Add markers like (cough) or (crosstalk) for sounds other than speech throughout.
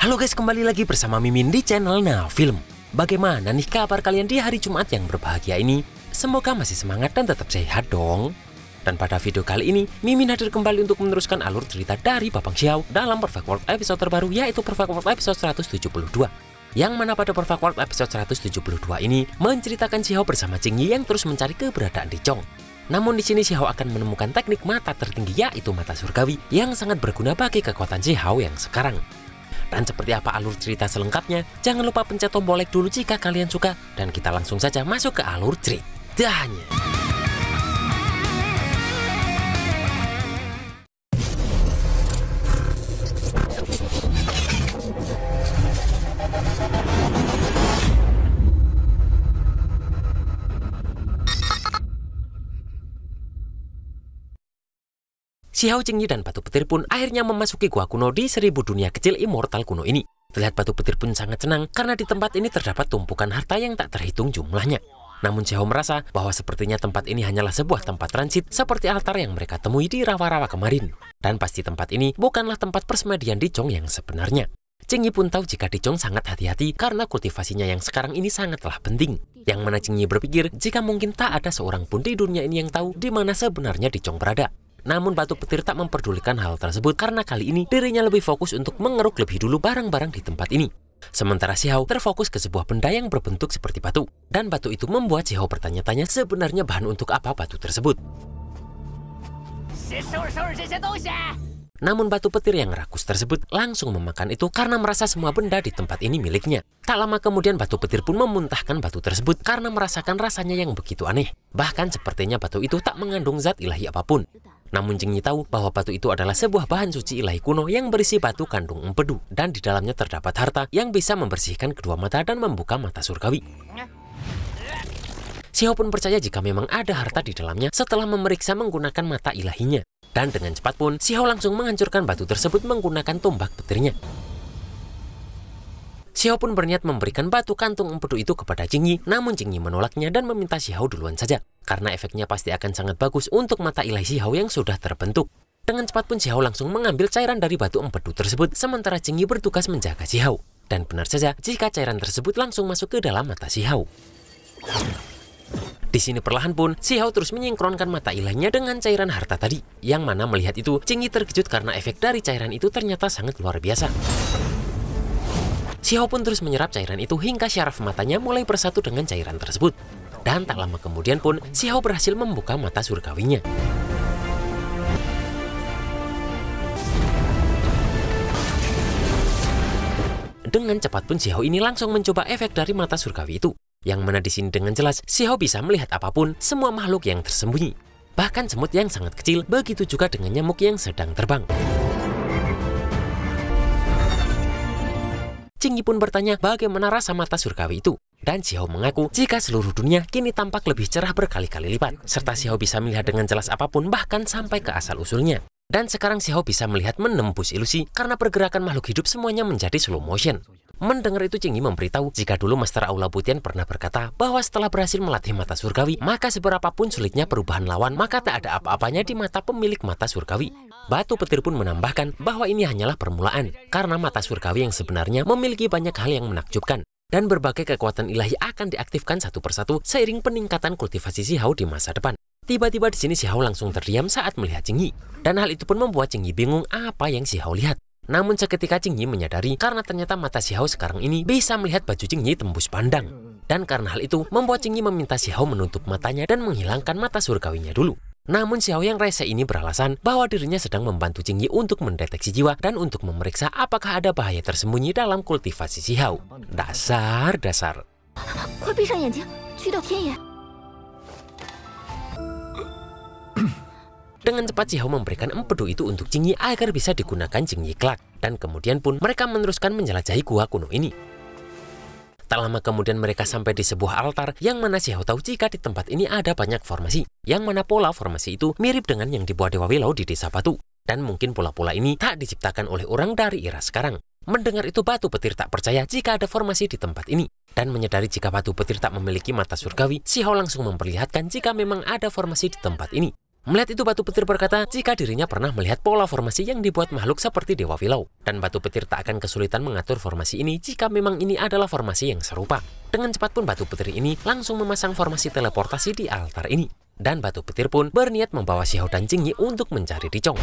Halo guys, kembali lagi bersama Mimin di channel Now Film. Bagaimana nih kabar kalian di hari Jumat yang berbahagia ini? Semoga masih semangat dan tetap sehat dong. Dan pada video kali ini, Mimin hadir kembali untuk meneruskan alur cerita dari Babang Xiao dalam Perfect World episode terbaru yaitu Perfect World episode 172 yang mana pada Perfect World episode 172 ini menceritakan Xiao bersama Ching Yi yang terus mencari keberadaan Di Chong. Namun di sini Xiao akan menemukan teknik mata tertinggi yaitu mata surgawi yang sangat berguna bagi kekuatan Xiao yang sekarang. Dan seperti apa alur cerita selengkapnya, jangan lupa pencet tombol like dulu jika kalian suka dan kita langsung saja masuk ke alur ceritanya. Xiao Qingyi dan batu petir pun akhirnya memasuki gua kuno di seribu dunia kecil immortal kuno ini. Terlihat batu petir pun sangat senang karena di tempat ini terdapat tumpukan harta yang tak terhitung jumlahnya. Namun Xiao merasa bahwa sepertinya tempat ini hanyalah sebuah tempat transit seperti altar yang mereka temui di rawa-rawa kemarin. Dan pasti tempat ini bukanlah tempat Di Chong yang sebenarnya. Yi pun tahu jika Di Chong sangat hati-hati karena kultivasinya yang sekarang ini sangatlah penting. Yang mana Yi berpikir jika mungkin tak ada seorang pun di dunia ini yang tahu di mana sebenarnya Di Chong berada. Namun Batu Petir tak memperdulikan hal tersebut karena kali ini dirinya lebih fokus untuk mengeruk lebih dulu barang-barang di tempat ini. Sementara si Hao terfokus ke sebuah benda yang berbentuk seperti batu, dan batu itu membuat si Hao bertanya-tanya sebenarnya bahan untuk apa batu tersebut. Namun batu petir yang rakus tersebut langsung memakan itu karena merasa semua benda di tempat ini miliknya. Tak lama kemudian batu petir pun memuntahkan batu tersebut karena merasakan rasanya yang begitu aneh. Bahkan sepertinya batu itu tak mengandung zat ilahi apapun. Namun Jengyi tahu bahwa batu itu adalah sebuah bahan suci ilahi kuno yang berisi batu kandung empedu dan di dalamnya terdapat harta yang bisa membersihkan kedua mata dan membuka mata surgawi. Xiao pun percaya jika memang ada harta di dalamnya setelah memeriksa menggunakan mata ilahinya. Dan dengan cepat pun, Xiao langsung menghancurkan batu tersebut menggunakan tombak petirnya. Xiao pun berniat memberikan batu kantung empedu itu kepada Jing Yi, namun Jing Yi menolaknya dan meminta Xiao duluan saja, karena efeknya pasti akan sangat bagus untuk mata ilahi Xiao yang sudah terbentuk. Dengan cepat pun Xiao langsung mengambil cairan dari batu empedu tersebut, sementara Jing Yi bertugas menjaga Xiao. Dan benar saja, jika cairan tersebut langsung masuk ke dalam mata Xiao. Di sini perlahan pun, Xiao terus menyingkronkan mata ilahnya dengan cairan harta tadi. Yang mana melihat itu, Jing Yi terkejut karena efek dari cairan itu ternyata sangat luar biasa. Xiao pun terus menyerap cairan itu hingga syaraf matanya mulai bersatu dengan cairan tersebut. Dan tak lama kemudian pun, Xiao berhasil membuka mata surgawinya. Dengan cepat pun Xiao ini langsung mencoba efek dari mata surgawi itu. Yang mana di sini dengan jelas, Xiao bisa melihat apapun, semua makhluk yang tersembunyi. Bahkan semut yang sangat kecil, begitu juga dengan nyamuk yang sedang terbang. Ching pun bertanya bagaimana rasa mata surgawi itu. Dan Xiao mengaku jika seluruh dunia kini tampak lebih cerah berkali-kali lipat, serta Xiao bisa melihat dengan jelas apapun bahkan sampai ke asal-usulnya. Dan sekarang Xiao bisa melihat menembus ilusi karena pergerakan makhluk hidup semuanya menjadi slow motion. Mendengar itu Cheng memberitahu jika dulu Master Aula Butian pernah berkata bahwa setelah berhasil melatih mata surgawi, maka seberapa pun sulitnya perubahan lawan, maka tak ada apa-apanya di mata pemilik mata surgawi. Batu petir pun menambahkan bahwa ini hanyalah permulaan, karena mata surgawi yang sebenarnya memiliki banyak hal yang menakjubkan dan berbagai kekuatan ilahi akan diaktifkan satu persatu seiring peningkatan kultivasi si Hao di masa depan. Tiba-tiba di sini si Hao langsung terdiam saat melihat Jingyi, dan hal itu pun membuat Jingyi bingung apa yang si Hao lihat. Namun seketika Jingyi menyadari karena ternyata mata si Hao sekarang ini bisa melihat baju Jingyi tembus pandang. Dan karena hal itu, membuat Jingyi meminta si Hao menutup matanya dan menghilangkan mata surgawinya dulu. Namun Xiao yang rese ini beralasan bahwa dirinya sedang membantu Jingyi untuk mendeteksi jiwa dan untuk memeriksa apakah ada bahaya tersembunyi dalam kultivasi Xiao. Dasar, dasar. Dengan cepat Xiao memberikan empedu itu untuk Jingyi agar bisa digunakan Jingyi Klak Dan kemudian pun mereka meneruskan menjelajahi gua kuno ini. Tak lama kemudian mereka sampai di sebuah altar yang mana Xiao tahu jika di tempat ini ada banyak formasi. Yang mana pola formasi itu mirip dengan yang dibuat Dewa Wilau di desa batu. Dan mungkin pola-pola ini tak diciptakan oleh orang dari era sekarang. Mendengar itu batu petir tak percaya jika ada formasi di tempat ini. Dan menyadari jika batu petir tak memiliki mata surgawi, Xiao langsung memperlihatkan jika memang ada formasi di tempat ini. Melihat itu batu petir berkata jika dirinya pernah melihat pola formasi yang dibuat makhluk seperti Dewa vilau Dan batu petir tak akan kesulitan mengatur formasi ini jika memang ini adalah formasi yang serupa. Dengan cepat pun batu petir ini langsung memasang formasi teleportasi di altar ini. Dan batu petir pun berniat membawa Xiao dan Jingyi untuk mencari Dicong.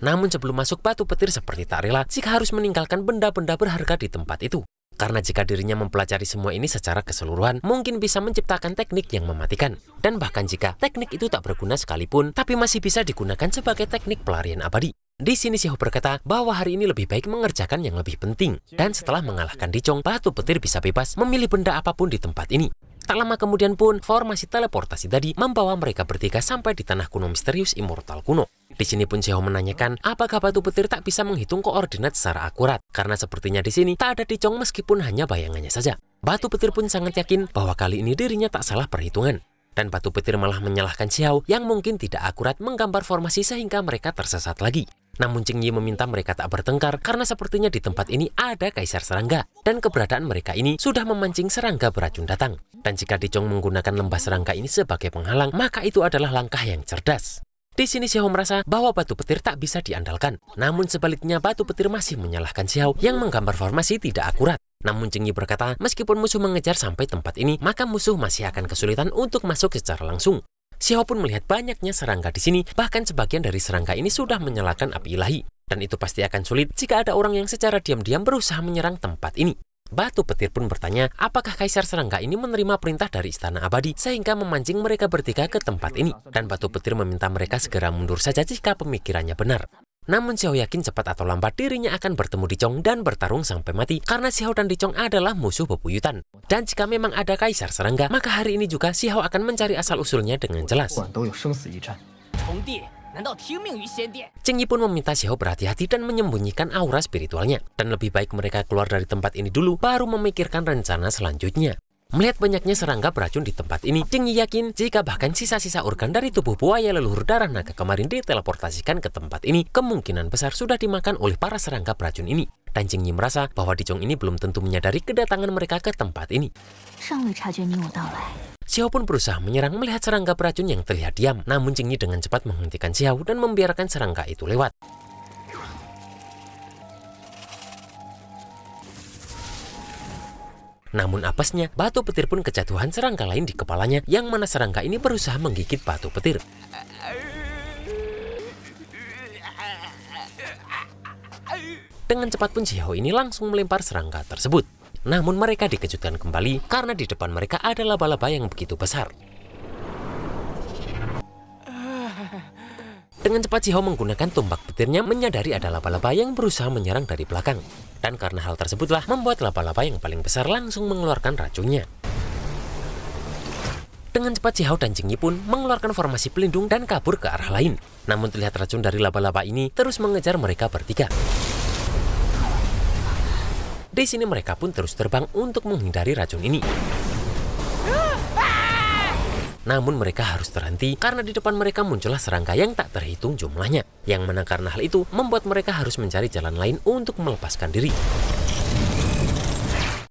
Namun sebelum masuk batu petir seperti tak rela jika harus meninggalkan benda-benda berharga di tempat itu. Karena jika dirinya mempelajari semua ini secara keseluruhan, mungkin bisa menciptakan teknik yang mematikan. Dan bahkan jika teknik itu tak berguna sekalipun, tapi masih bisa digunakan sebagai teknik pelarian abadi. Di sini si berkata bahwa hari ini lebih baik mengerjakan yang lebih penting. Dan setelah mengalahkan dicong, batu petir bisa bebas memilih benda apapun di tempat ini. Tak lama kemudian pun, formasi teleportasi tadi membawa mereka bertiga sampai di tanah kuno misterius Immortal kuno. Di sini pun Xiao menanyakan apakah batu petir tak bisa menghitung koordinat secara akurat, karena sepertinya di sini tak ada dicong meskipun hanya bayangannya saja. Batu petir pun sangat yakin bahwa kali ini dirinya tak salah perhitungan. Dan batu petir malah menyalahkan Xiao yang mungkin tidak akurat menggambar formasi sehingga mereka tersesat lagi. Namun Cheng Yi meminta mereka tak bertengkar karena sepertinya di tempat ini ada kaisar serangga dan keberadaan mereka ini sudah memancing serangga beracun datang. Dan jika Chong menggunakan lembah serangga ini sebagai penghalang, maka itu adalah langkah yang cerdas. Di sini Xiao merasa bahwa batu petir tak bisa diandalkan. Namun sebaliknya batu petir masih menyalahkan Xiao yang menggambar formasi tidak akurat. Namun Cheng Yi berkata, meskipun musuh mengejar sampai tempat ini, maka musuh masih akan kesulitan untuk masuk secara langsung. Xiao pun melihat banyaknya serangga di sini, bahkan sebagian dari serangga ini sudah menyalakan api ilahi. Dan itu pasti akan sulit jika ada orang yang secara diam-diam berusaha menyerang tempat ini. Batu petir pun bertanya, apakah Kaisar Serangga ini menerima perintah dari Istana Abadi sehingga memancing mereka bertiga ke tempat ini? Dan Batu petir meminta mereka segera mundur saja jika pemikirannya benar. Namun Xiao yakin cepat atau lambat dirinya akan bertemu Dicong dan bertarung sampai mati karena Xiao dan Dicong adalah musuh bebuyutan. Dan jika memang ada kaisar serangga, maka hari ini juga Xiao akan mencari asal-usulnya dengan jelas. Cheng Yi pun meminta Xiao berhati-hati dan menyembunyikan aura spiritualnya. Dan lebih baik mereka keluar dari tempat ini dulu, baru memikirkan rencana selanjutnya. Melihat banyaknya serangga beracun di tempat ini, Cheng Yi yakin jika bahkan sisa-sisa organ dari tubuh buaya leluhur darah naga kemarin diteleportasikan ke tempat ini, kemungkinan besar sudah dimakan oleh para serangga beracun ini. Dan Cheng Yi merasa bahwa di Jong ini belum tentu menyadari kedatangan mereka ke tempat ini. Xiao pun berusaha menyerang melihat serangga beracun yang terlihat diam, namun Cheng Yi dengan cepat menghentikan Xiao dan membiarkan serangga itu lewat. Namun apesnya, batu petir pun kejatuhan serangga lain di kepalanya yang mana serangga ini berusaha menggigit batu petir. Dengan cepat pun Xiao ini langsung melempar serangga tersebut. Namun mereka dikejutkan kembali karena di depan mereka ada laba-laba yang begitu besar. Dengan cepat Xiao menggunakan tombak petirnya menyadari ada laba-laba yang berusaha menyerang dari belakang. Dan karena hal tersebutlah membuat laba-laba yang paling besar langsung mengeluarkan racunnya. Dengan cepat si Hao dan Jingyi pun mengeluarkan formasi pelindung dan kabur ke arah lain. Namun terlihat racun dari laba-laba ini terus mengejar mereka bertiga. Di sini mereka pun terus terbang untuk menghindari racun ini. Namun mereka harus terhenti karena di depan mereka muncullah serangga yang tak terhitung jumlahnya. Yang mana karena hal itu membuat mereka harus mencari jalan lain untuk melepaskan diri.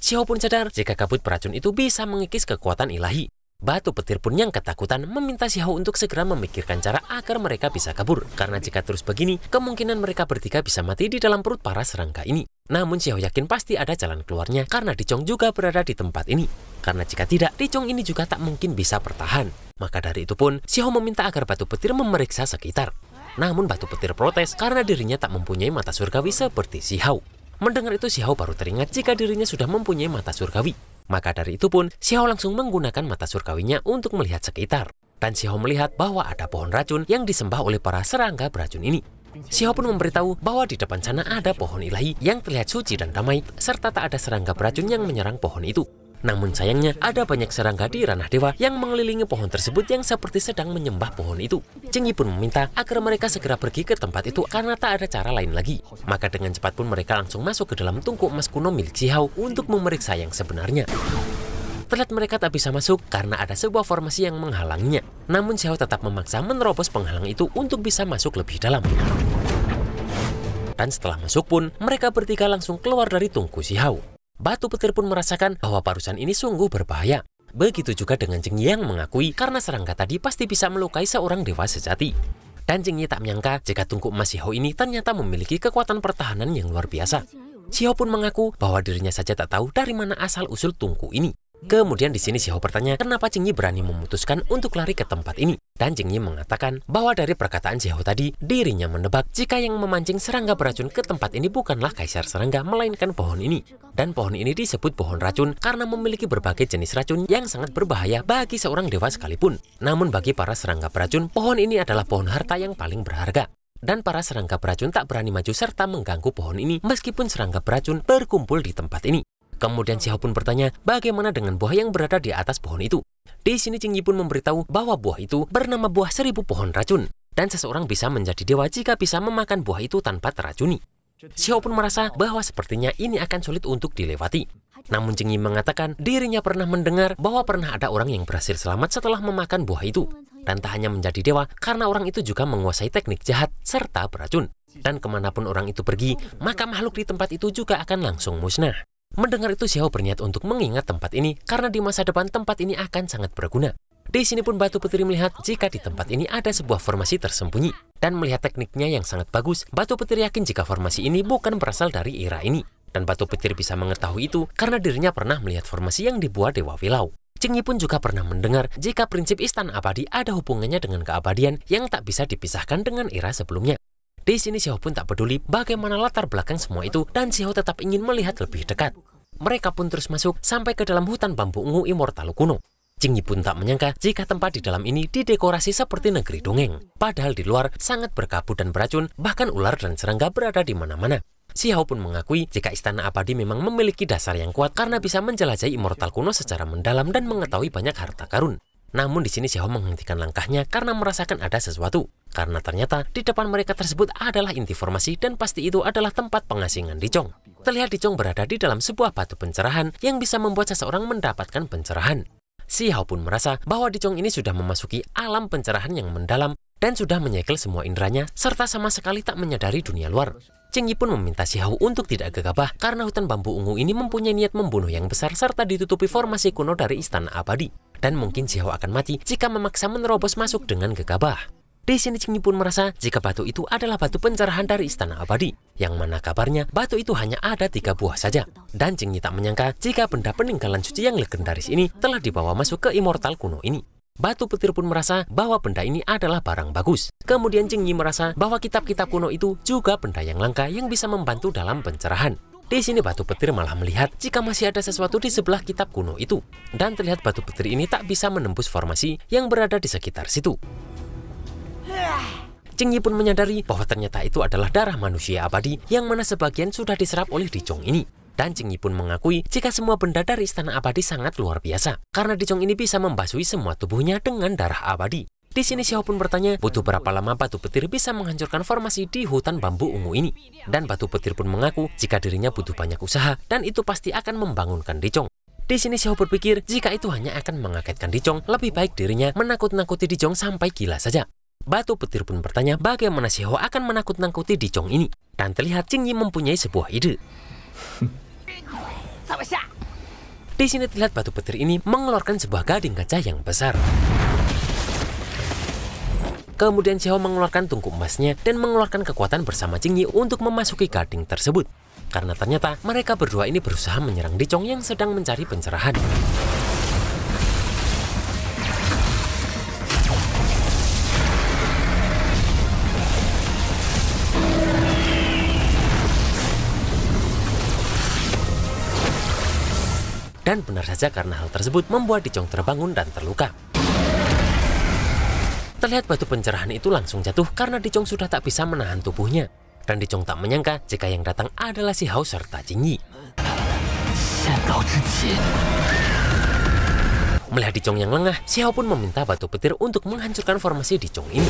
Xiao pun sadar jika kabut beracun itu bisa mengikis kekuatan ilahi. Batu petir pun yang ketakutan meminta Xiao untuk segera memikirkan cara agar mereka bisa kabur. Karena jika terus begini, kemungkinan mereka bertiga bisa mati di dalam perut para serangga ini. Namun Xiao yakin pasti ada jalan keluarnya karena dicong juga berada di tempat ini. Karena jika tidak, dicong ini juga tak mungkin bisa bertahan. Maka dari itu pun, Xiao meminta agar batu petir memeriksa sekitar. Namun batu petir protes karena dirinya tak mempunyai mata surgawi seperti Xiao. Mendengar itu Xiao baru teringat jika dirinya sudah mempunyai mata surgawi. Maka dari itu pun, Xiao langsung menggunakan mata surgawinya untuk melihat sekitar. Dan Xiao melihat bahwa ada pohon racun yang disembah oleh para serangga beracun ini. Xiao pun memberitahu bahwa di depan sana ada pohon ilahi yang terlihat suci dan damai, serta tak ada serangga beracun yang menyerang pohon itu. Namun sayangnya, ada banyak serangga di ranah dewa yang mengelilingi pohon tersebut yang seperti sedang menyembah pohon itu. Cheng Yi pun meminta agar mereka segera pergi ke tempat itu karena tak ada cara lain lagi. Maka dengan cepat pun mereka langsung masuk ke dalam tungku emas kuno milik Xiao untuk memeriksa yang sebenarnya. Terlihat mereka tak bisa masuk karena ada sebuah formasi yang menghalangnya. Namun Xiao tetap memaksa menerobos penghalang itu untuk bisa masuk lebih dalam. Dan setelah masuk pun, mereka bertiga langsung keluar dari tungku Xiao. Batu petir pun merasakan bahwa parusan ini sungguh berbahaya. Begitu juga dengan Jing Yang mengakui karena serangga tadi pasti bisa melukai seorang dewa sejati. Dan Jing Yi tak menyangka jika tungku emas Xiao ini ternyata memiliki kekuatan pertahanan yang luar biasa. Xiao pun mengaku bahwa dirinya saja tak tahu dari mana asal-usul tungku ini. Kemudian di sini si Hopper bertanya, kenapa Yi berani memutuskan untuk lari ke tempat ini? Dan Yi mengatakan bahwa dari perkataan si Ho tadi, dirinya menebak jika yang memancing serangga beracun ke tempat ini bukanlah kaisar serangga, melainkan pohon ini. Dan pohon ini disebut pohon racun karena memiliki berbagai jenis racun yang sangat berbahaya bagi seorang dewa sekalipun. Namun bagi para serangga beracun, pohon ini adalah pohon harta yang paling berharga dan para serangga beracun tak berani maju serta mengganggu pohon ini meskipun serangga beracun berkumpul di tempat ini. Kemudian Xiao pun bertanya, bagaimana dengan buah yang berada di atas pohon itu? Di sini Yi pun memberitahu bahwa buah itu bernama buah seribu pohon racun, dan seseorang bisa menjadi dewa jika bisa memakan buah itu tanpa teracuni. Xiao pun merasa bahwa sepertinya ini akan sulit untuk dilewati. Namun Jingyi mengatakan dirinya pernah mendengar bahwa pernah ada orang yang berhasil selamat setelah memakan buah itu. Dan tak hanya menjadi dewa, karena orang itu juga menguasai teknik jahat serta beracun. Dan kemanapun orang itu pergi, maka makhluk di tempat itu juga akan langsung musnah. Mendengar itu Xiao berniat untuk mengingat tempat ini karena di masa depan tempat ini akan sangat berguna. Di sini pun Batu Petir melihat jika di tempat ini ada sebuah formasi tersembunyi. Dan melihat tekniknya yang sangat bagus, Batu Petir yakin jika formasi ini bukan berasal dari era ini. Dan Batu Petir bisa mengetahui itu karena dirinya pernah melihat formasi yang dibuat Dewa Wilau. Cheng pun juga pernah mendengar jika prinsip Istana Abadi ada hubungannya dengan keabadian yang tak bisa dipisahkan dengan era sebelumnya. Di sini Xiao pun tak peduli bagaimana latar belakang semua itu dan Xiao tetap ingin melihat lebih dekat. Mereka pun terus masuk sampai ke dalam hutan bambu ungu Immortal kuno. Jing Yi pun tak menyangka jika tempat di dalam ini didekorasi seperti negeri dongeng. Padahal di luar sangat berkabut dan beracun, bahkan ular dan serangga berada di mana-mana. Xiao pun mengakui jika istana abadi memang memiliki dasar yang kuat karena bisa menjelajahi immortal kuno secara mendalam dan mengetahui banyak harta karun. Namun di sini Xiao menghentikan langkahnya karena merasakan ada sesuatu. Karena ternyata di depan mereka tersebut adalah inti formasi dan pasti itu adalah tempat pengasingan Di Chong. Terlihat Di Chong berada di dalam sebuah batu pencerahan yang bisa membuat seseorang mendapatkan pencerahan. Xiao pun merasa bahwa Di Chong ini sudah memasuki alam pencerahan yang mendalam dan sudah menyegel semua inderanya serta sama sekali tak menyadari dunia luar. Cheng Yi pun meminta Xiao untuk tidak gegabah karena hutan bambu ungu ini mempunyai niat membunuh yang besar serta ditutupi formasi kuno dari istana abadi dan mungkin Jiho akan mati jika memaksa menerobos masuk dengan gegabah. Di sini Ching pun merasa jika batu itu adalah batu pencerahan dari istana abadi, yang mana kabarnya batu itu hanya ada tiga buah saja. Dan Ching tak menyangka jika benda peninggalan suci yang legendaris ini telah dibawa masuk ke immortal kuno ini. Batu petir pun merasa bahwa benda ini adalah barang bagus. Kemudian Ching merasa bahwa kitab-kitab kuno itu juga benda yang langka yang bisa membantu dalam pencerahan. Di sini batu petir malah melihat jika masih ada sesuatu di sebelah kitab kuno itu. Dan terlihat batu petir ini tak bisa menembus formasi yang berada di sekitar situ. Cheng Yi pun menyadari bahwa ternyata itu adalah darah manusia abadi yang mana sebagian sudah diserap oleh Dijong ini. Dan Cheng Yi pun mengakui jika semua benda dari istana abadi sangat luar biasa, karena Dijong ini bisa membasuhi semua tubuhnya dengan darah abadi. Di sini Xiao pun bertanya, butuh berapa lama batu petir bisa menghancurkan formasi di hutan bambu ungu ini? Dan batu petir pun mengaku jika dirinya butuh banyak usaha, dan itu pasti akan membangunkan Dicong. Di sini Xiao berpikir, jika itu hanya akan mengagetkan Dicong, lebih baik dirinya menakut-nakuti Dicong sampai gila saja. Batu petir pun bertanya bagaimana Xiao akan menakut-nakuti Dicong ini. Dan terlihat Jing Yi mempunyai sebuah ide. Di sini terlihat batu petir ini mengeluarkan sebuah gading kaca yang besar. Kemudian Xiao mengeluarkan tungku emasnya dan mengeluarkan kekuatan bersama Jingyi untuk memasuki gading tersebut. Karena ternyata mereka berdua ini berusaha menyerang Dicong yang sedang mencari pencerahan. Dan benar saja karena hal tersebut membuat Dicong terbangun dan terluka. Terlihat batu pencerahan itu langsung jatuh karena Dicong sudah tak bisa menahan tubuhnya. Dan Dicong tak menyangka jika yang datang adalah si Hao serta Jingyi. Melihat Dicong yang lengah, Hao pun meminta batu petir untuk menghancurkan formasi Dicong ini.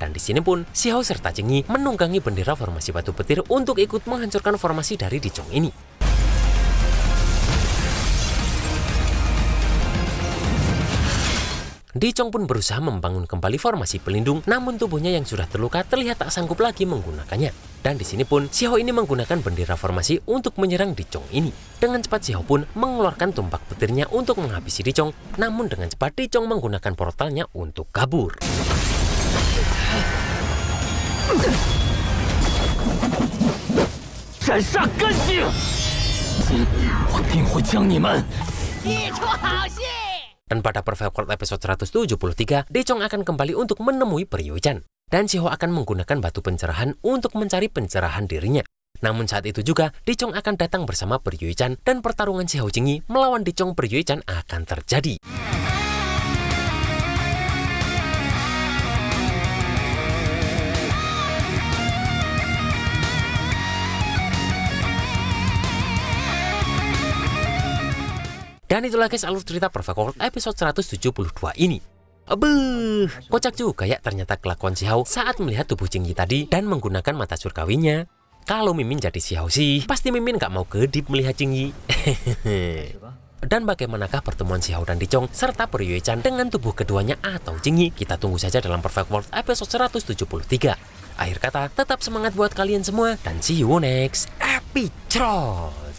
Dan di sini pun, si Hao serta Jingyi menunggangi bendera formasi batu petir untuk ikut menghancurkan formasi dari Dicong ini. Dechong pun berusaha membangun kembali formasi pelindung, namun tubuhnya yang sudah terluka terlihat tak sanggup lagi menggunakannya. Dan di sini pun, Xiao ini menggunakan bendera formasi untuk menyerang Dechong ini. Dengan cepat Xiao pun mengeluarkan tumpak petirnya untuk menghabisi Dechong, namun dengan cepat Dechong menggunakan portalnya untuk kabur. Jangan dan pada Perfect World episode 173, Dechong akan kembali untuk menemui Peryojan. Dan Shiho akan menggunakan batu pencerahan untuk mencari pencerahan dirinya. Namun saat itu juga, Dechong akan datang bersama Peryojan dan pertarungan Shiho Jingyi melawan Dechong Peryojan akan terjadi. Dan itulah guys alur cerita Perfect World episode 172 ini. Abuh, kocak juga ya ternyata kelakuan si Hao saat melihat tubuh Jingyi tadi dan menggunakan mata surgawinya. Kalau Mimin jadi si Hao sih, pasti Mimin gak mau kedip melihat Jingyi. (laughs) dan bagaimanakah pertemuan si Hao dan Dicong serta Yue Chan dengan tubuh keduanya atau Jingyi? Kita tunggu saja dalam Perfect World episode 173. Akhir kata, tetap semangat buat kalian semua dan see you next episode.